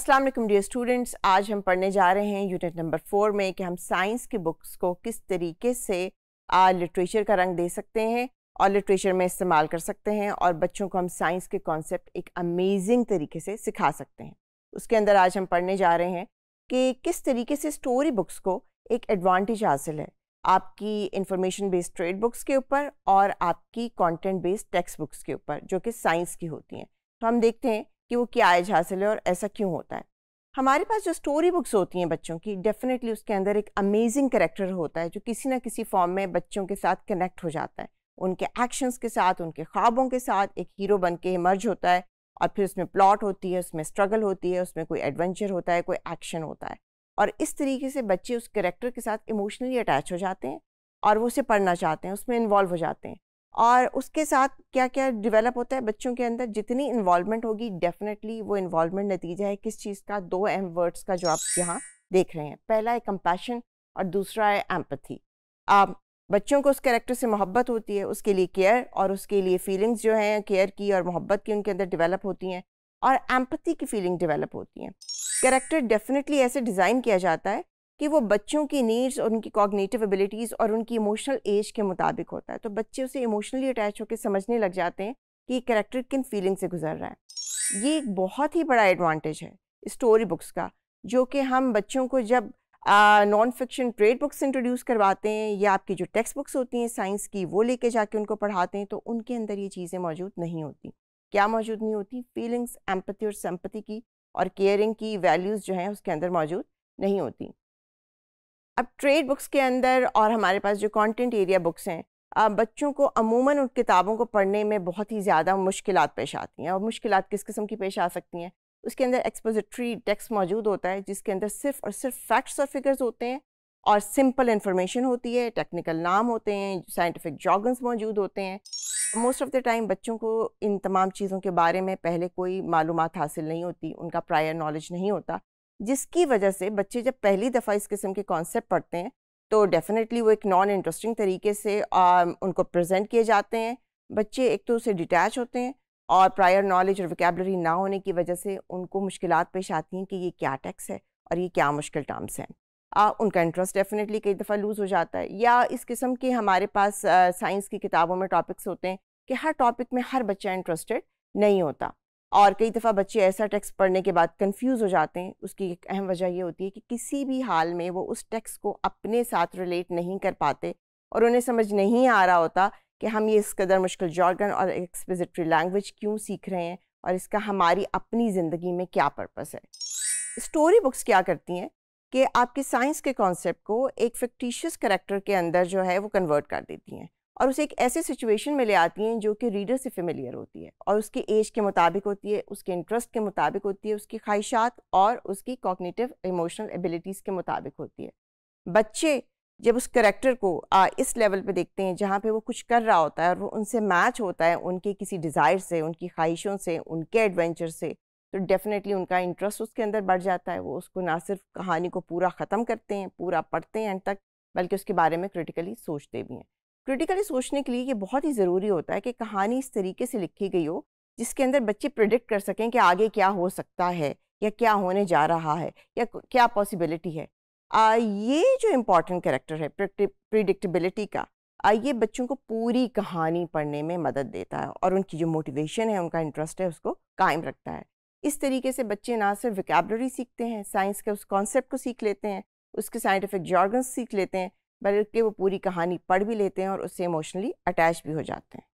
Aslam dear students आज हम पढ़ने जा रहे हैं यूनिट नंबर फोर में कि हम साइंस की बुक्स को किस तरीके से लिटरेचर का रंग दे सकते हैं और लिटरेचर में इस्तेमाल कर सकते हैं और बच्चों को हम साइंस के कॉन्सेप्ट एक अमेजिंग तरीके से सिखा सकते हैं उसके अंदर आज हम पढ़ने जा रहे हैं कि किस तरीके से स्टोरी बुक्स को एक एडवांटेज हासिल है आपकी इंफॉर्मेशन बेस्ड ट्रेड बुक्स के ऊपर और आपकी कॉन्टेंट बेस्ड टेक्स्ट बुक्स के ऊपर जो कि साइंस की होती हैं तो हम देखते हैं कि वो क्या एज हासिल है और ऐसा क्यों होता है हमारे पास जो स्टोरी बुक्स होती हैं बच्चों की डेफिनेटली उसके अंदर एक अमेजिंग करेक्टर होता है जो किसी ना किसी फॉर्म में बच्चों के साथ कनेक्ट हो जाता है उनके एक्शंस के साथ उनके ख्वाबों के साथ एक हीरो बन के इमर्ज होता है और फिर उसमें प्लॉट होती है उसमें स्ट्रगल होती है उसमें कोई एडवेंचर होता है कोई एक्शन होता है और इस तरीके से बच्चे उस करेक्टर के साथ इमोशनली अटैच हो जाते हैं और वो उसे पढ़ना चाहते हैं उसमें इन्वॉल्व हो जाते हैं और उसके साथ क्या क्या डेवलप होता है बच्चों के अंदर जितनी इन्वॉलमेंट होगी डेफिनेटली वो इन्वॉलमेंट नतीजा है किस चीज़ का दो अहम वर्ड्स का जो आप यहाँ देख रहे हैं पहला है कंपैशन और दूसरा है एम्पथी आप बच्चों को उस कैरेक्टर से मोहब्बत होती है उसके लिए केयर और उसके लिए फीलिंग्स जो हैं केयर की और मोहब्बत की उनके अंदर डिवेलप होती हैं और एम्पथी की फीलिंग डिवेलप होती हैं कैरेक्टर डेफिनेटली ऐसे डिज़ाइन किया जाता है कि वो बच्चों की नीड्स और उनकी कॉग्नेटिव एबिलिटीज़ और उनकी इमोशनल एज के मुताबिक होता है तो बच्चे उसे इमोशनली अटैच होकर समझने लग जाते हैं कि ये करेक्टर किन फीलिंग से गुजर रहा है ये एक बहुत ही बड़ा एडवांटेज है स्टोरी बुक्स का जो कि हम बच्चों को जब non fiction trade books introduce करवाते हैं या आपकी जो टेक्स्ट बुक्स होती हैं साइंस की वो लेके जाके उनको पढ़ाते हैं तो उनके अंदर ये चीज़ें मौजूद नहीं होती क्या मौजूद नहीं होती फीलिंग्स एम्पति और सम्पति की और केयरिंग की वैल्यूज़ जो हैं उसके अंदर मौजूद नहीं होती अब ट्रेड बुक्स के अंदर और हमारे पास जो कंटेंट एरिया बुक्स हैं बच्चों को अमूमन उन किताबों को पढ़ने में बहुत ही ज़्यादा मुश्किल पेश आती हैं और मुश्किल किस किस्म की पेश आ सकती हैं उसके अंदर एक्सपोजिट्री टेक्स्ट मौजूद होता है जिसके अंदर सिर्फ और सिर्फ फैक्ट्स और फिगर्स होते हैं और सिंपल इन्फॉर्मेशन होती है टेक्निकल नाम होते हैं साइंटिफिक जॉगन्स मौजूद होते हैं मोस्ट ऑफ़ द टाइम बच्चों को इन तमाम चीज़ों के बारे में पहले कोई मालूम हासिल नहीं होती उनका प्रायर नॉलेज नहीं होता जिसकी वजह से बच्चे जब पहली दफ़ा इस किस्म के कॉन्सेप्ट पढ़ते हैं तो डेफिनेटली वो एक नॉन इंटरेस्टिंग तरीके से आ, उनको प्रेजेंट किए जाते हैं बच्चे एक तो उसे डिटैच होते हैं और प्रायर नॉलेज और विकेबलरी ना होने की वजह से उनको मुश्किल पेश आती हैं कि ये क्या टैक्स है और ये क्या मुश्किल टर्म्स हैं उनका इंटरेस्ट डेफिनेटली कई दफ़ा लूज़ हो जाता है या इस किस्म के हमारे पास साइंस की किताबों में टॉपिक्स होते हैं कि हर टॉपिक में हर बच्चा इंटरेस्टेड नहीं होता और कई दफ़ा बच्चे ऐसा टेक्स्ट पढ़ने के बाद कंफ्यूज हो जाते हैं उसकी एक अहम वजह यह होती है कि किसी भी हाल में वो उस टेक्स्ट को अपने साथ रिलेट नहीं कर पाते और उन्हें समझ नहीं आ रहा होता कि हम ये इस कदर मुश्किल जॉर्गन और एक्सपोजिटरी लैंग्वेज क्यों सीख रहे हैं और इसका हमारी अपनी ज़िंदगी में क्या पर्पज़ है स्टोरी बुक्स क्या करती हैं कि आपके साइंस के कॉन्सेप्ट को एक फिक्टिशियस करेक्टर के अंदर जो है वो कन्वर्ट कर देती हैं और उसे एक ऐसे सिचुएशन में ले आती हैं जो कि रीडर से फेमिलियर होती है और उसकी एज के मुताबिक होती है उसके इंटरेस्ट के मुताबिक होती है उसकी ख्वाहिशात और उसकी कॉग्निटिव इमोशनल एबिलिटीज़ के मुताबिक होती है बच्चे जब उस करेक्टर को आ, इस लेवल पे देखते हैं जहाँ पे वो कुछ कर रहा होता है और वो उनसे मैच होता है उनके किसी डिज़ायर से उनकी ख्वाहिशों से उनके एडवेंचर से तो डेफ़िनेटली उनका इंटरेस्ट उसके अंदर बढ़ जाता है वो उसको ना सिर्फ कहानी को पूरा ख़त्म करते हैं पूरा पढ़ते हैं एंड तक बल्कि उसके बारे में क्रिटिकली सोचते भी हैं क्रिटिकली सोचने के लिए ये बहुत ही ज़रूरी होता है कि कहानी इस तरीके से लिखी गई हो जिसके अंदर बच्चे प्रिडिक्ट कर सकें कि आगे क्या हो सकता है या क्या होने जा रहा है या क्या पॉसिबिलिटी है आ, ये जो इम्पॉर्टेंट करेक्टर है प्रिडिक्टेबिलिटी का आ, ये बच्चों को पूरी कहानी पढ़ने में मदद देता है और उनकी जो मोटिवेशन है उनका इंटरेस्ट है उसको कायम रखता है इस तरीके से बच्चे ना सिर्फ विकैबलरी सीखते हैं साइंस के उस कॉन्सेप्ट को सीख लेते हैं उसके साइंटिफिक जॉर्गन्स सीख लेते हैं बल्कि वो पूरी कहानी पढ़ भी लेते हैं और उससे इमोशनली अटैच भी हो जाते हैं